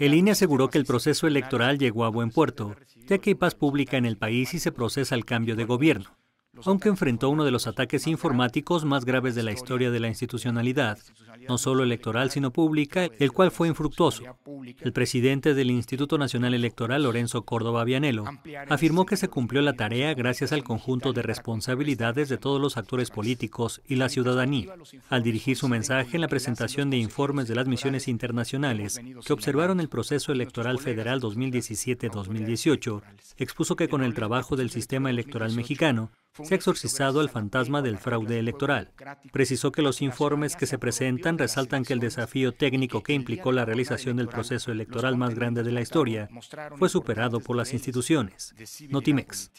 El INE aseguró que el proceso electoral llegó a buen puerto, ya que hay paz pública en el país y se procesa el cambio de gobierno aunque enfrentó uno de los ataques informáticos más graves de la historia de la institucionalidad, no solo electoral sino pública, pues, el cual fue infructuoso. El presidente del Instituto Nacional Electoral, Lorenzo Córdoba Vianello, afirmó que se cumplió la tarea gracias al conjunto de responsabilidades de todos los actores políticos y la ciudadanía, al dirigir su mensaje en la presentación de informes de las misiones internacionales que observaron el proceso electoral federal 2017-2018, expuso que con el trabajo del sistema electoral mexicano se ha exorcizado el fantasma del fraude electoral. Precisó que los informes que se presentan resaltan que el desafío técnico que implicó la realización del proceso electoral más grande de la historia fue superado por las instituciones, Notimex.